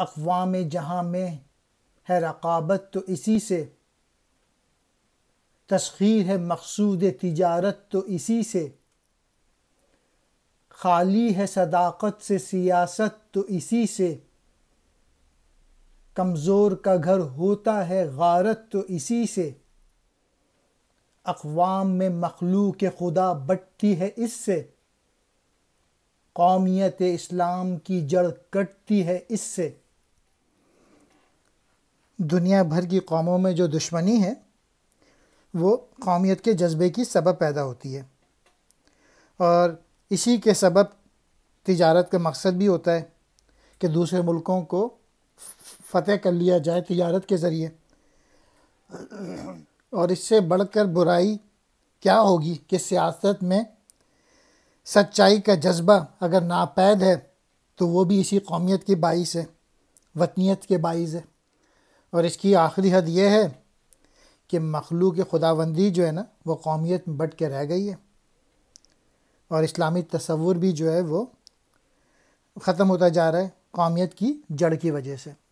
अकवाम जहाँ में है रकाबत तो इसी से तस्खीर है मकसूद तिजारत तो इसी से खाली है सदाकत से सियासत तो इसी से कमज़ोर का घर होता है गारत तो इसी से अकवाम में मखलू के खुदा बटती है इससे कौमियत इस्लाम की जड़ कटती है इससे दुनिया भर की कौमों में जो दुश्मनी है वो कौमियत के जज्बे की सबब पैदा होती है और इसी के सबब तिजारत का मकसद भी होता है कि दूसरे मुल्कों को फतेह कर लिया जाए तिजारत के ज़रिए और इससे बढ़कर बुराई क्या होगी कि सियासत में सच्चाई का जज्बा अगर नापैद है तो वो भी इसी कौमियत के बाइस है वतनीत के बाइस है और इसकी आखिरी हद यह है कि मखलू की खुदाबंदी जो है ना वो कौमियत में बट के रह गई है और इस्लामी तस्वुर भी जो है वो ख़त्म होता जा रहा है कौमियत की जड़ की वजह से